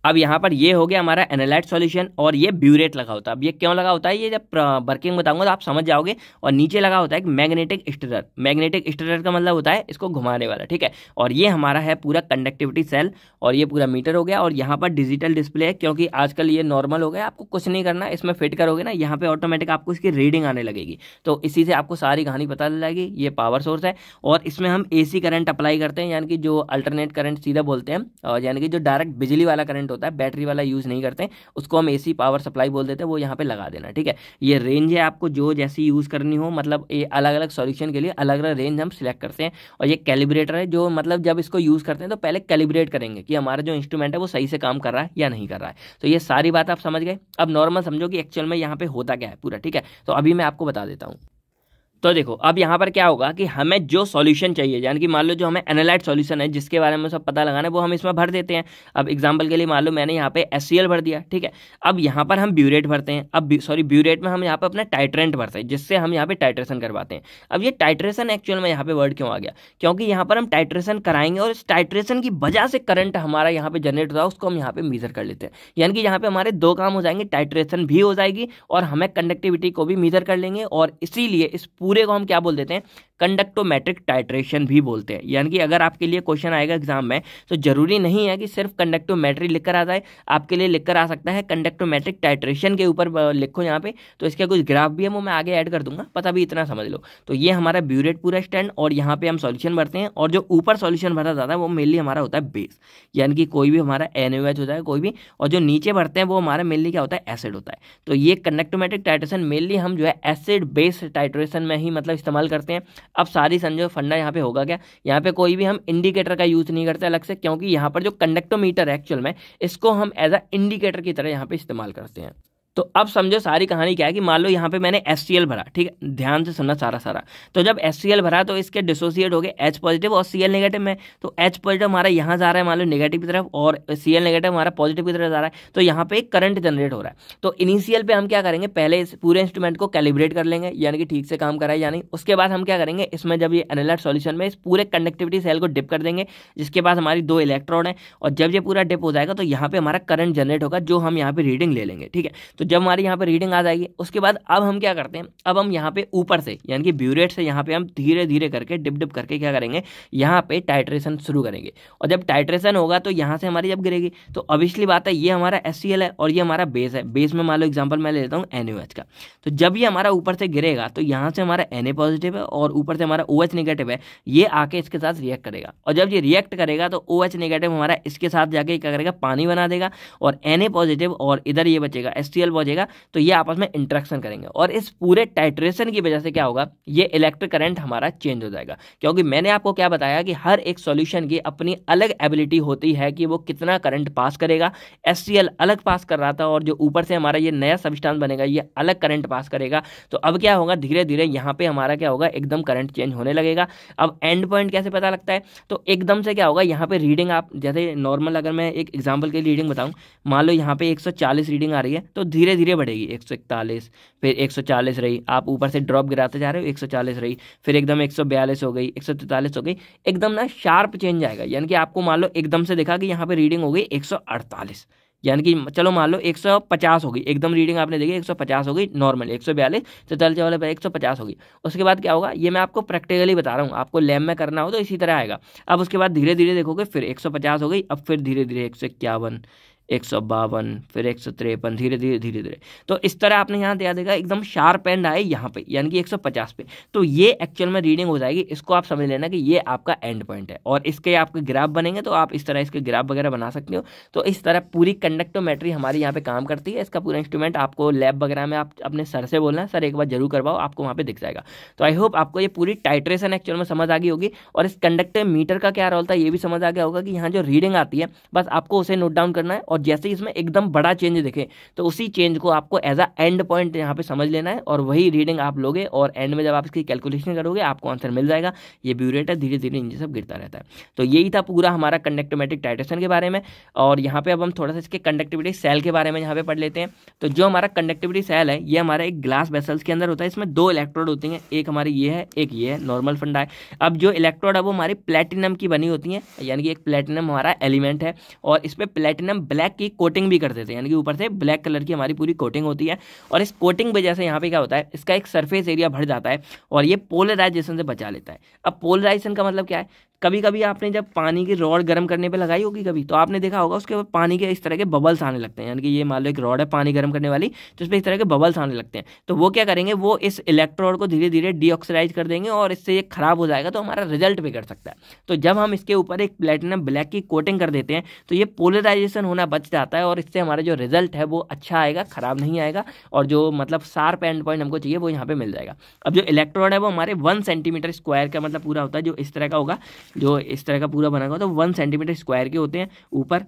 अब यहाँ पर ये हो गया हमारा एनालाइट सॉल्यूशन और ये ब्यूरेट लगा होता है अब ये क्यों लगा होता है ये जब वर्किंग बताऊंगा तो आप समझ जाओगे और नीचे लगा होता है एक मैग्नेटिक स्टरर मैग्नेटिक स्टरर का मतलब होता है इसको घुमाने वाला ठीक है और ये हमारा है पूरा कंडक्टिविटी सेल और ये पूरा मीटर हो गया और यहाँ पर डिजिटल डिस्प्ले है क्योंकि आजकल ये नॉर्मल हो गया आपको कुछ नहीं करना इसमें फिट करोगे ना यहाँ पर ऑटोमेटिक आपको इसकी रीडिंग आने लगेगी तो इसी से आपको सारी कहानी पता चल जाएगी ये पावर सोर्स है और इसमें हम ए करंट अप्लाई करते हैं यानी कि जो अल्टरनेट करंट सीधा बोलते हैं यानी कि जो डायरेक्ट बिजली वाला करंट करंट होता है बैटरी वाला यूज़ नहीं करते उसको हम एसी पावर सप्लाई बोल देते हैं वो यहाँ पे लगा देना ठीक है ये रेंज है आपको जो जैसी यूज़ करनी हो मतलब ये अलग अलग सॉल्यूशन के लिए अलग अलग रेंज हम सिलेक्ट करते हैं और ये कैलिब्रेटर है जो मतलब जब इसको यूज़ करते हैं तो पहले कैलिब्रेट करेंगे कि हमारा जो इंस्ट्रूमेंट है वो सही से काम कर रहा है या नहीं कर रहा है तो ये सारी बात आप समझ गए अब नॉर्मल समझो कि एक्चुअल में यहाँ पे होता क्या है पूरा ठीक है तो अभी मैं आपको बता देता हूँ तो देखो अब यहाँ पर क्या होगा कि हमें जो सॉल्यूशन चाहिए यानी कि मान लो जो हमें एनालाइट सॉल्यूशन है जिसके बारे में सब पता लगाना है वो हम इसमें भर देते हैं अब एग्जांपल के लिए मान लो मैंने यहाँ पे एस e भर दिया ठीक है अब यहाँ पर हम ब्यूरेट भरते हैं अब सॉरी ब्यूरेट में हम यहाँ पर अपना टाइट्रेंट भरते हैं जिससे हम यहाँ पर टाइट्रेशन करवाते हैं अब ये टाइट्रेशन एक्चुअल में यहाँ पर वर्ड क्यों आ गया क्योंकि यहाँ पर हम टाइट्रेशन कराएंगे और इस टाइट्रेशन की वजह से करंट हमारा यहाँ पर जनरेट होता है उसको हम यहाँ पर मीजर कर लेते हैं यानी कि यहाँ पर हमारे दो काम हो जाएंगे टाइट्रेशन भी हो जाएगी और हमें कंडक्टिविटी को भी मीजर कर लेंगे और इसीलिए इस पूरे को हम क्या बोल देते हैं कंडक्टोमेट्रिक टाइट्रेशन भी बोलते हैं यानी कि अगर आपके लिए क्वेश्चन आएगा एग्जाम में तो जरूरी नहीं है कि सिर्फ कंडक्टोमेट्री लिखकर आ जाए आपके लिए लिखकर आ सकता है कंडक्टोमेट्रिक टाइट्रेशन के ऊपर लिखो यहाँ पे तो इसके कुछ ग्राफ भी है वो मैं आगे ऐड कर दूंगा पता भी इतना समझ लो तो ये हमारा ब्यूरेट पूरा स्टैंड और यहाँ पे हम सोल्यूशन भरते हैं और जो ऊपर सोल्यूशन भरा जाता है वो मेनली हमारा होता है बेस यानी कि कोई भी हमारा एन होता है कोई भी और जो नीचे भरते हैं वो हमारा मेनली क्या होता है एसिड होता है तो ये कंडक्टोमेट्रिक टाइट्रेशन मेनली हम जो है एसिड बेस टाइट्रेशन में ही मतलब इस्तेमाल करते हैं अब सारी समझो फंडा यहाँ पे होगा क्या यहाँ पे कोई भी हम इंडिकेटर का यूज़ नहीं करते अलग से क्योंकि यहाँ पर जो कंडक्टोमीटर है एक्चुअल में इसको हम एज अ इंडिकेटर की तरह यहाँ पे इस्तेमाल करते हैं तो अब समझो सारी कहानी क्या है कि मान लो यहाँ पे मैंने एस भरा ठीक है ध्यान से सुनना सारा सारा तो जब एस भरा तो इसके डिसोसिएट हो गए एच पॉजिटिव और सी नेगेटिव में तो एच पॉजिटिव हमारा यहाँ जा रहा है मान लो नेगेटिव की तरफ और सी नेगेटिव हमारा पॉजिटिव की तरफ जा रहा है तो यहाँ पे एक करंट जनरेट हो रहा है तो इनिशियल पे हम क्या करेंगे पहले इस पूरे इंस्ट्रूमेंट को कैलिब्रेट कर लेंगे यानी कि ठीक से काम कराए यानी उसके बाद हम क्या करेंगे इसमें जब ये एनलाइट सोल्यूशन में इस पूरे कंडक्टिविटी सेल को डिप कर देंगे जिसके पास हमारी दो इलेक्ट्रॉन है और जब ये पूरा डिप हो जाएगा तो यहाँ पर हमारा करंट जनरेट होगा जो हम यहाँ पर रीडिंग ले लेंगे ठीक है तो जब हमारे यहाँ पर रीडिंग आ जाएगी उसके बाद अब हम क्या करते हैं अब हम यहाँ पे ऊपर से यानी कि ब्यूरेट से यहाँ पे हम धीरे धीरे करके डिप डिप करके क्या करेंगे यहाँ पे टाइट्रेशन शुरू करेंगे और जब टाइट्रेशन होगा तो यहाँ से हमारी जब गिरेगी तो ऑब्वियसली बात है ये हमारा एस है और ये हमारा बेस है बेस में मान लो एग्जाम्पल मैं ले लेता हूँ एन का तो जब ये हमारा ऊपर से गिरेगा तो यहाँ से हमारा एन पॉजिटिव है और ऊपर से हमारा ओ नेगेटिव है ये आके इसके साथ रिएक्ट करेगा और जब ये रिएक्ट करेगा तो ओ नेगेटिव हमारा इसके साथ जाके क्या करेगा पानी बना देगा और एन पॉजिटिव और इधर ये बचेगा एस सेल पहुंचेगा तो ये आपस में इंट्रैक्शन करेंगे और इस पूरे टाइट्रेशन की वजह से क्या होगा ये इलेक्ट्रिक करंट हमारा चेंज हो जाएगा क्योंकि मैंने आपको क्या बताया कि हर एक सॉल्यूशन की अपनी अलग एबिलिटी होती है कि वो कितना करंट पास करेगा एस अलग पास कर रहा था और जो ऊपर से हमारा ये नया सबिस्टान बनेगा ये अलग करंट पास करेगा तो अब क्या होगा धीरे धीरे यहाँ पर हमारा क्या होगा एकदम करंट चेंज होने लगेगा अब एंड पॉइंट कैसे पता लगता है तो एकदम से क्या होगा यहाँ पर रीडिंग आप जैसे नॉर्मल अगर मैं एक एग्जाम्पल के रीडिंग बताऊँ मान लो यहाँ पर एक रीडिंग आ रही है तो धीरे धीरे बढ़ेगी एक सौ इकतालीस फिर एक सौ चालीस रही आप ऊपर से ड्रॉप गिराते जा रहे हो एक रही फिर एकदम एक हो गई एक हो गई एकदम ना शार्प चेंज आएगा यानी कि आपको मान लो एकदम से देखा कि यहाँ पर रीडिंग हो गई एक सौ अड़तालीस यानी कि चलो मान लो 150 होगी एकदम रीडिंग आपने देखी 150 गई नॉर्मल एक सौ बयालीस तो चलते एक सौ पचास होगी उसके बाद क्या होगा ये मैं आपको प्रैक्टिकली बता रहा हूँ आपको लैब में करना हो तो इसी तरह आएगा अब उसके बाद धीरे धीरे देखोगे फिर 150 हो गई अब फिर धीरे धीरे एक सौ इक्यावन एक सौ बावन फिर एक सौ तिरपन धीरे धीरे धीरे धीरे तो इस तरह आपने यहाँ दिया देगा एकदम शार्प एंड आए यहाँ पे यानी कि एक सौ पचास पे तो ये एक्चुअल में रीडिंग हो जाएगी इसको आप समझ लेना कि ये आपका एंड पॉइंट है और इसके आपके ग्राफ बनेंगे तो आप इस तरह इसके ग्राफ वगैरह बना सकते हो तो इस तरह पूरी कंडक्टोमेट्री हमारी यहाँ पर काम करती है इसका पूरा इंस्ट्रूमेंट आपको लैब वगैरह में आप अपने सर से बोलना सर एक बार जरूर करवाओ आपको वहाँ पर दिख जाएगा तो आई होप आपको ये पूरी टाइट्रेशन एक्चुअल में समझ आ गई होगी और इस कंडक्टर मीटर का क्या रोल था ये भी समझ आ गया होगा कि यहाँ जो रीडिंग आती है बस आपको उसे नोट डाउन करना है और और जैसे ही इसमें एकदम बड़ा चेंज दिखे तो उसी चेंज को आपको एज अ एंड पॉइंट यहाँ पे समझ लेना है और वही रीडिंग आप लोगे और एंड में जब आप इसकी कैलकुलेशन करोगे आपको आंसर मिल जाएगा ये ब्यूरेट है धीरे धीरे इंजे सब गिरता रहता है तो यही था पूरा हमारा कंडक्टोमेटिक टाइटेशन के बारे में और यहाँ पर अब हम थोड़ा सा इसके कंडक्टिविटी सेल के बारे में यहाँ पर पढ़ लेते हैं तो जो हमारा कंडक्टिविटी सेल है ये हमारा एक ग्लास वेसल्स के अंदर होता है इसमें दो इलेक्ट्रोड होती हैं एक हमारी ये है एक ये है नॉर्मल फंडा है अब जो इलेक्ट्रोड है वो हमारी प्लेटिनम की बनी होती है यानी कि एक प्लेटिनम हमारा एलिमेंट है और इस पर प्लेटिनम ब्लैक ब्लैक की कोटिंग भी कर देते हैं यानी कि ऊपर से ब्लैक कलर की हमारी पूरी कोटिंग होती है और इस कोटिंग वजह से यहाँ पे क्या होता है इसका एक सरफेस एरिया भर जाता है और ये पोलराइजेशन से बचा लेता है अब पोलराइजेशन का मतलब क्या है कभी कभी आपने जब पानी की रॉड गर्म करने पे लगाई होगी कभी तो आपने देखा होगा उसके ऊपर पानी के इस तरह के बबल्स आने लगते हैं यानी कि ये मान लो एक रॉड है पानी गर्म करने वाली तो उसमें पर इस तरह के बबल्स आने लगते हैं तो वो क्या करेंगे वो इस इलेक्ट्रोड को धीरे धीरे डीऑक्सीडाइज कर देंगे और इससे ये खराब हो जाएगा तो हमारा रिजल्ट बिगड़ सकता है तो जब हम इसके ऊपर एक प्लेटिनम ब्लैक की कोटिंग कर देते हैं तो ये पोलराइजेशन होना बच जाता है और इससे हमारा जो रिजल्ट है वो अच्छा आएगा खराब नहीं आएगा और जो मतलब शार्प एंड पॉइंट हमको चाहिए वो यहाँ पर मिल जाएगा अब जो इलेक्ट्रोड है वो हमारे वन सेंटीमीटर स्क्वायर का मतलब पूरा होता है जो इस तरह का होगा जो इस तरह का पूरा बना हुआ तो वन सेंटीमीटर स्क्वायर के होते हैं ऊपर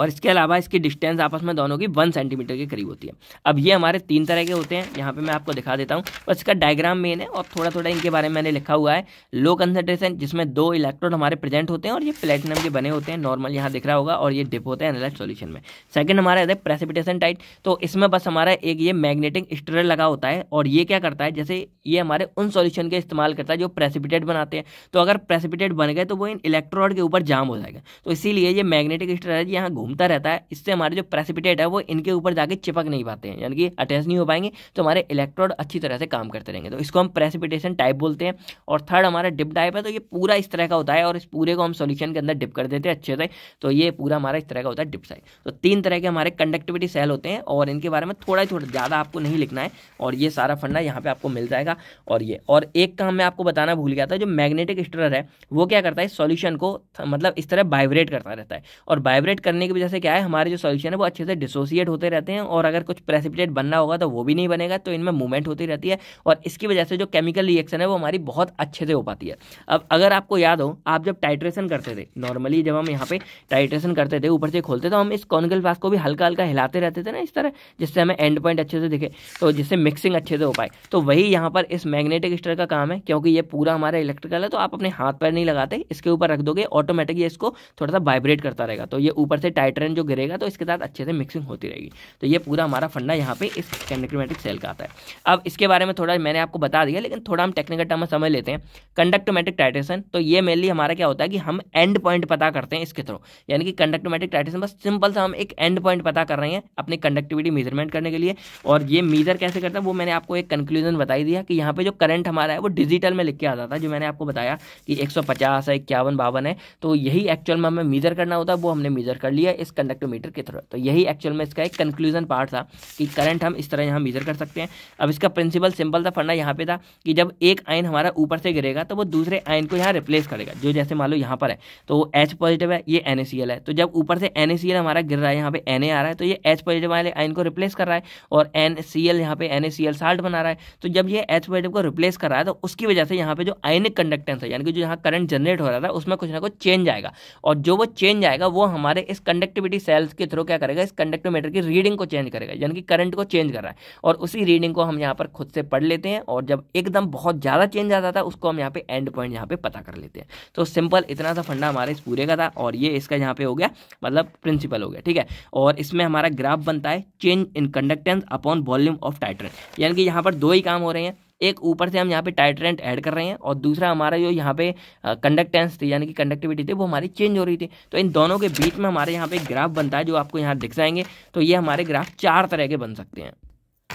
और इसके अलावा इसकी डिस्टेंस आपस में दोनों की वन सेंटीमीटर के करीब होती है अब ये हमारे तीन तरह के होते हैं यहाँ पे मैं आपको दिखा देता हूँ और इसका डायग्राम मेन है और थोड़ा थोड़ा इनके बारे में मैंने लिखा हुआ है लो कंसनट्रेशन जिसमें दो इलेक्ट्रोड हमारे प्रेजेंट होते हैं और ये प्लेटिनम के बने होते हैं नॉर्मल यहाँ दिख रहा होगा और ये डिप होते हैं एनलाइट सोल्यूशन में सेकेंड हमारे है प्रेसिपिटेशन टाइट तो इसमें बस हमारा एक ये मैग्नेटिक स्टरल लगा होता है और ये क्या करता है जैसे ये हमारे उन सोल्यूशन के इस्तेमाल करता है जो प्रेसिपिटेट बनाते हैं तो अगर प्रेसिपिटेट मैग्नेट बन गए तो वो इन इलेक्ट्रोड के ऊपर जाम हो जाएगा तो इसीलिए ये मैग्नेटिक स्ट्रेचर यहाँ घूमता रहता है इससे हमारे जो प्रेसिपिटेट है वो इनके ऊपर जाके चिपक नहीं पाते हैं यानी कि अटैच नहीं हो पाएंगे तो हमारे इलेक्ट्रोड अच्छी तरह से काम करते रहेंगे तो इसको हम प्रेसिपिटेशन टाइप बोलते हैं और थर्ड हमारा डिप टाइप है तो ये पूरा इस तरह का होता है और इस पूरे को हम सोल्यूशन के अंदर डिप कर देते हैं अच्छे से तो ये पूरा हमारा इस तरह का होता है डिप साइड तो तीन तरह के हमारे कंडक्टिविटी सेल होते हैं और इनके बारे में थोड़ा थोड़ा ज़्यादा आपको नहीं लिखना है और ये सारा फंडा यहाँ पर आपको मिल जाएगा और ये और एक काम मैं आपको बताना भूल गया था जो मैग्नेटिक स्टर है वो वो क्या करता है सॉल्यूशन को मतलब इस तरह वाइब्रेट करता रहता है और वाइब्रेट करने की वजह से क्या है हमारे जो सॉल्यूशन है वो अच्छे से डिसोसिएट होते रहते हैं और अगर कुछ प्रेसिपिटेट बनना होगा तो वो भी नहीं बनेगा तो इनमें मूवमेंट होती रहती है और इसकी वजह से जो केमिकल रिएक्शन है वो हमारी बहुत अच्छे से हो पाती है अब अगर आपको याद हो आप जब टाइट्रेशन करते थे नॉर्मली जब हम यहाँ पे टाइट्रेशन करते थे ऊपर से खोलते तो हम इस कॉनिकल फ्लास्क को भी हल्का हल्का हिलाते रहते थे ना इस तरह जिससे हमें एंड पॉइंट अच्छे से दिखे तो जिससे मिक्सिंग अच्छे से हो पाए तो वही यहाँ पर इस मैग्नेटिक स्टर का काम है क्योंकि ये पूरा हमारा इलेक्ट्रिकल है तो आप अपने हाथ पैर नहीं लगाते इसके ऊपर रख दोगे ऑटोमेटिक ये इसको थोड़ा सा वाइब्रेट करता रहेगा तो ये ऊपर से टाइट्रेन जो गिरेगा तो इसके साथ अच्छे से मिक्सिंग होती रहेगी तो ये पूरा हमारा फंडा यहाँ पे इस कंडक्टोमेटिक सेल का आता है अब इसके बारे में थोड़ा मैंने आपको बता दिया लेकिन थोड़ा हम टेक्निकल टर्म में समझ लेते हैं कंडक्टोमेटिक टाइट्रेशन तो ये मेनली हमारा क्या होता है कि हम एंड पॉइंट पता करते हैं इसके थ्रू यानी कि कंडक्टोमेटिक टाइट्रेशन बस सिंपल सा हम एक एंड पॉइंट पता कर रहे हैं अपनी कंडक्टिविटी मेजरमेंट करने के लिए और ये मीजर कैसे करता है वो मैंने आपको एक कंक्लूजन बताई दिया कि यहाँ पे जो करंट हमारा है वो डिजिटल में लिख के आता था जो मैंने आपको बताया कि एक पचास है इक्यावन बावन है तो यही एक्चुअल में हमें मीज़र करना होता है वो हमने मीज़र कर लिया इस कंडक्टोमीटर के थ्रू तो यही एक्चुअल में इसका एक कंक्लूजन पार्ट था कि करंट हम इस तरह यहाँ मीज़र कर सकते हैं अब इसका प्रिंसिपल सिंपल था फंडा यहाँ पे था कि जब एक आयन हमारा ऊपर से गिरेगा तो वो दूसरे आयन को यहाँ रिप्लेस करेगा जो जैसे मान लो यहाँ पर है तो एच पॉजिटिव है ये एन है तो जब ऊपर से एन हमारा गिर रहा है यहाँ पे एन आ रहा है तो ये एच पॉजिटिव वाले आयन को रिप्लेस कर रहा है और एन सी एल यहाँ पे एन साल्ट बना रहा है तो जब ये एच पॉजिटिव को रिप्लेस कर रहा है तो उसकी वजह से यहाँ पे जो आयनिक कंडक्टेंस है यानी कि जो यहाँ करंट करंट जनरेट हो रहा था उसमें कुछ ना कुछ चेंज आएगा और जो वो चेंज आएगा वो हमारे इस कंडक्टिविटी सेल्स के थ्रू क्या करेगा इस कंडक्टोमीटर की रीडिंग को चेंज करेगा यानी कि करंट को चेंज कर रहा है और उसी रीडिंग को हम यहाँ पर खुद से पढ़ लेते हैं और जब एकदम बहुत ज़्यादा चेंज आता था उसको हम यहाँ पे एंड पॉइंट यहाँ पे पता कर लेते हैं तो सिंपल इतना सा फंडा हमारे इस पूरे का था और ये इसका यहाँ पे हो गया मतलब प्रिंसिपल हो गया ठीक है और इसमें हमारा ग्राफ बनता है change in conductance upon volume of titrant यानी कि यहाँ पर दो ही काम हो रहे हैं एक ऊपर से हम यहाँ पे टाइट्रेंट ऐड कर रहे हैं और दूसरा हमारा जो यहाँ पे कंडक्टेंस थी यानी कि कंडक्टिविटी थी वो हमारी चेंज हो रही थी तो इन दोनों के बीच में हमारे यहाँ पे ग्राफ बनता है जो आपको यहाँ दिख जाएंगे तो ये हमारे ग्राफ चार तरह के बन सकते हैं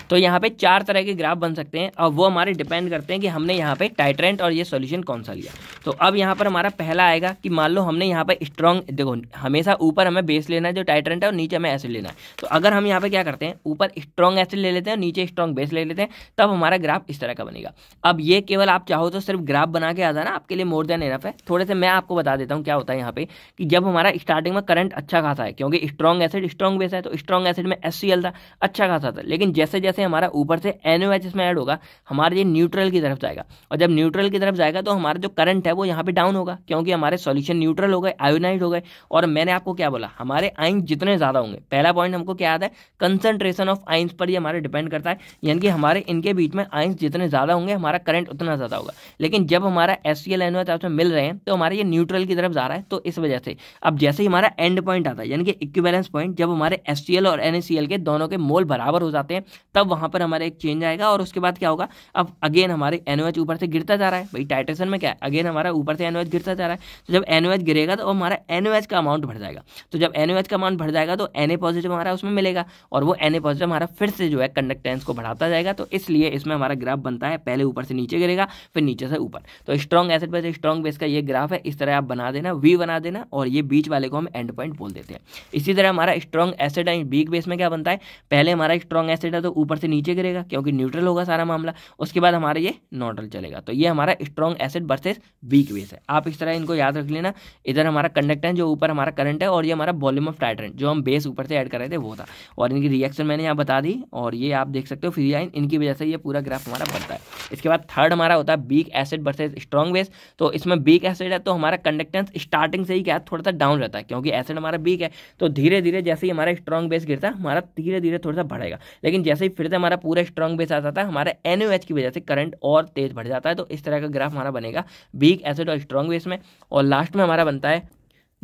तो यहाँ पे चार तरह के ग्राफ बन सकते हैं और वो हमारे डिपेंड करते हैं कि हमने यहाँ पे टाइट्रेंट और ये सॉल्यूशन कौन सा लिया तो अब यहाँ पर हमारा पहला आएगा कि मान लो हमने यहाँ पर स्ट्रॉन्ग देखो हमेशा ऊपर हमें बेस लेना है जो टाइट्रेंट है और नीचे हमें एसिड लेना है तो अगर हम यहाँ पे क्या करते हैं ऊपर स्ट्रॉन्ग एसिड ले लेते हैं और नीचे स्ट्रॉन्ग बेस ले लेते हैं तब हमारा ग्राफ इस तरह का बनेगा अब ये केवल आप चाहो तो सिर्फ ग्राफ बना के आ जाना आपके लिए मोर देन इनफ है थोड़े से मैं आपको बता देता हूँ क्या होता है यहाँ पे कि जब हमारा स्टार्टिंग में करंट अच्छा खासा है क्योंकि स्ट्रॉन्ग एसिड स्ट्रॉन्ग बेस है तो स्ट्रॉन्ग एसिड में एस था अच्छा खासा था लेकिन जैसे जैसे हमारा ऊपर से एन ओ एच इसमें ऐड होगा हमारे ये न्यूट्रल की तरफ जाएगा और जब न्यूट्रल की तरफ जाएगा तो हमारा जो करंट है वो यहाँ पे डाउन होगा क्योंकि हमारे सॉल्यूशन न्यूट्रल हो गए आयोनाइड हो गए और मैंने आपको क्या बोला हमारे आइन जितने ज़्यादा होंगे पहला पॉइंट हमको क्या आता है कंसनट्रेशन ऑफ आइंस पर ही हमारे डिपेंड करता है यानी कि हमारे इनके बीच में आइंस जितने ज़्यादा होंगे हमारा करंट उतना ज़्यादा होगा लेकिन जब हमारा S C L N O H आपसे मिल रहे हैं तो हमारे ये न्यूट्रल की तरफ जा रहा है तो इस वजह से अब जैसे ही हमारा एंड पॉइंट आता है यानी कि इक्विबैलेंस पॉइंट जब हमारे एस सी एल और एन ए सी एल के दोनों के मोल बराबर हो जाते हैं तब वहाँ पर हमारा एक चेंज आएगा और उसके बाद क्या होगा अब अगेन हमारे एन ऊपर से गिरता जा रहा है भाई टाइटेशन में क्या है अगेन हमारा ऊपर से एन गिरता जा रहा है तो जब एन गिरेगा तो हमारा एन का अमाउंट बढ़ जाएगा तो जब एन का अमाउंट बढ़ जाएगा तो एन पॉजिटिव हमारा उसमें मिलेगा और वो एन पॉजिटिव हमारा फिर से जो है कंडक्टेंस को बढ़ाता जाएगा तो इसलिए इसमें हमारा ग्राफ बनता है पहले ऊपर से नीचे गिरेगा फिर नीचे से ऊपर तो strong acid base strong base का ये ग्राफ है इस तरह आप बना देना वी बना देना और ये बीच वाले को हम एंड पॉइंट बोल देते हैं इसी तरह हमारा स्ट्रॉन्ग एसेड है वीक बेस में क्या बनता है पहले हमारा स्ट्रॉन्ग एसेड है तो ऊपर से नीचे गिरेगा क्योंकि न्यूट्रल होगा सारा मामला उसके बाद हमारा ये नॉडल चलेगा तो ये हमारा strong acid versus weak base है आप इस तरह इनको याद रख लेना इधर हमारा कंडक्टेंस जो ऊपर हमारा करंट है और ये हमारा वॉल्यूम ऑफ टाइटर जो हम बेस ऊपर से ऐड कर रहे थे वो था और इनकी रिएक्शन मैंने यहाँ बता दी और ये आप देख सकते हो फिर इनकी वजह से ये पूरा ग्राफ हमारा बनता है इसके बाद थर्ड हमारा होता है weak acid versus strong base तो इसमें बीक एसिड है तो हमारा कंडक्टेंस स्टार्टिंग से ही क्या थोड़ा सा डाउन रहता है क्योंकि एसिड हमारा बीक है तो धीरे धीरे जैसे ही हमारा स्ट्रॉन्ग बेस गिरता है हमारा धीरे धीरे थोड़ा सा बढ़ेगा लेकिन जैसे ही फिर से हमारा पूरा स्ट्रॉन्ग बेस आ जाता है हमारा एन की वजह से करंट और तेज बढ़ जाता है तो इस तरह का ग्राफ हमारा बनेगा वीक एसिड और स्ट्रॉन्ग बेस में और लास्ट में हमारा बनता है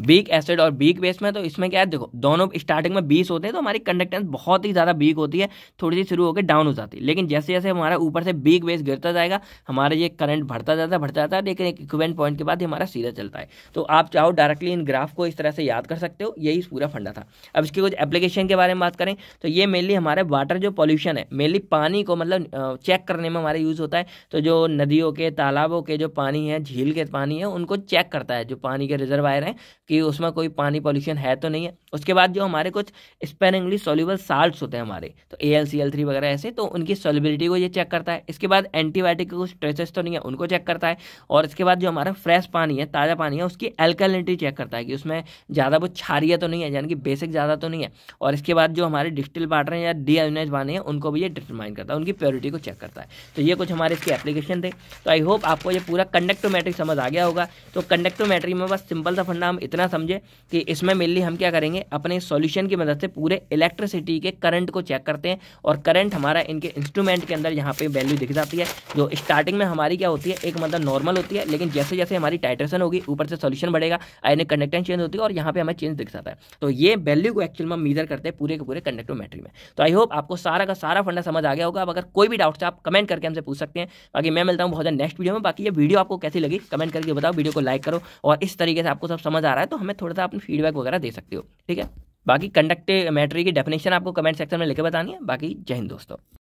वीक एसिड और वीक बेस में तो इसमें क्या है देखो दोनों स्टार्टिंग में बीस होते हैं तो हमारी कंडक्टेंस बहुत ही ज़्यादा वीक होती है थोड़ी सी शुरू होकर डाउन हो जाती है लेकिन जैसे जैसे हमारा ऊपर से वीक बेस गिरता जाएगा हमारा ये करंट बढ़ता जाता है बढ़ता जाता है लेकिन एक इक्वेंट पॉइंट के बाद हमारा सीधा चलता है तो आप चाहो डायरेक्टली इन ग्राफ को इस तरह से याद कर सकते हो यही पूरा फंडा था अब इसके कुछ एप्लीकेशन के बारे में बात करें तो ये मेनली हमारे वाटर जो पॉल्यूशन है मेनली पानी को मतलब चेक करने में हमारा यूज़ होता है तो जो नदियों के तालाबों के जो पानी है झील के पानी है उनको चेक करता है जो पानी के रिजर्वायर हैं कि उसमें कोई पानी पॉल्यूशन है तो नहीं है उसके बाद जो हमारे कुछ स्पेनिंगली सोल्यूबल साल्ट होते हैं हमारे तो A L C L three वगैरह ऐसे तो उनकी सोलिबिलिटी को ये चेक करता है इसके बाद एंटीबायोटिक के कुछ ट्रेसेस तो नहीं है उनको चेक करता है और इसके बाद जो हमारा फ्रेश पानी है ताज़ा पानी है उसकी एल्कलिनिटी चेक करता है कि उसमें ज़्यादा वो छारिया तो नहीं है यानी कि बेसिक ज़्यादा तो नहीं है और इसके बाद जो हमारे डिस्टिल वाटर हैं या डी एलनाइज पानी है उनको भी ये डिटरमाइन करता है उनकी प्योरिटी को चेक करता है तो ये कुछ हमारे इसके एप्लीकेशन थे तो आई होप आपको ये पूरा कंडक्टोमेट्रिक समझ आ गया होगा तो कंडक्टोमेट्रिक में बस सिंपल सा फंडा हम इतना इतना समझे कि इसमें मेनली हम क्या करेंगे अपने सॉल्यूशन की मदद से पूरे इलेक्ट्रिसिटी के करंट को चेक करते हैं और करंट हमारा इनके इंस्ट्रूमेंट के अंदर यहाँ पे वैल्यू दिख जाती है जो स्टार्टिंग में हमारी क्या होती है एक मतलब नॉर्मल होती है लेकिन जैसे जैसे हमारी टाइट्रेशन होगी ऊपर से सोल्यूशन बढ़ेगा आयनिक कंडक्टेंस चेंज होती है और यहाँ पर हमें चेंज दिख जाता है तो ये वैल्यू को एक्चुअल में मीजर करते हैं पूरे के पूरे कंडक्टोमेट्री में तो आई होप आपको सारा का सारा फंडा समझ आ गया होगा अगर कोई भी डाउट्स आप कमेंट करके हमसे पूछ सकते हैं बाकी मैं मिलता हूँ बहुत नेक्स्ट वीडियो में बाकी ये वीडियो आपको कैसी लगी कमेंट करके बताओ वीडियो को लाइक करो और इस तरीके से आपको सब समझ आ रहा है रहा है तो हमें थोड़ा सा अपनी फीडबैक वगैरह दे सकते हो ठीक है बाकी कंडक्ट मैटरी की डेफिनेशन आपको कमेंट सेक्शन में लेकर बतानी है बाकी जय हिंद दोस्तों